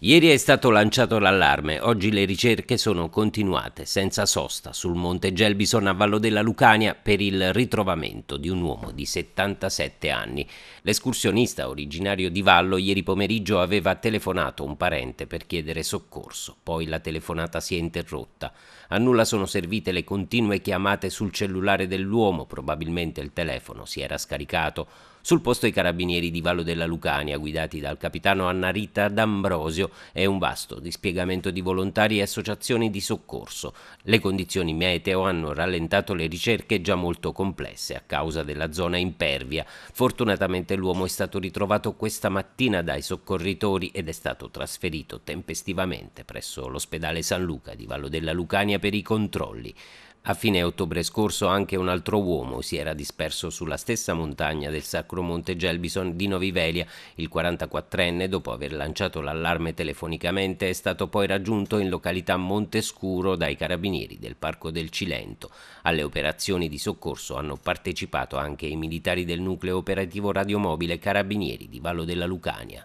Ieri è stato lanciato l'allarme, oggi le ricerche sono continuate senza sosta sul Monte Gelbison a Vallo della Lucania per il ritrovamento di un uomo di 77 anni. L'escursionista originario di Vallo ieri pomeriggio aveva telefonato un parente per chiedere soccorso, poi la telefonata si è interrotta. A nulla sono servite le continue chiamate sul cellulare dell'uomo, probabilmente il telefono si era scaricato. Sul posto i carabinieri di Vallo della Lucania, guidati dal capitano Annarita D'Ambrosio, è un vasto dispiegamento di volontari e associazioni di soccorso. Le condizioni meteo hanno rallentato le ricerche già molto complesse a causa della zona impervia. Fortunatamente l'uomo è stato ritrovato questa mattina dai soccorritori ed è stato trasferito tempestivamente presso l'ospedale San Luca di Vallo della Lucania per i controlli. A fine ottobre scorso anche un altro uomo si era disperso sulla stessa montagna del Sacro Monte Gelbison di Novivelia. Il 44enne, dopo aver lanciato l'allarme telefonicamente, è stato poi raggiunto in località Montescuro dai carabinieri del Parco del Cilento. Alle operazioni di soccorso hanno partecipato anche i militari del nucleo operativo radiomobile Carabinieri di Vallo della Lucania.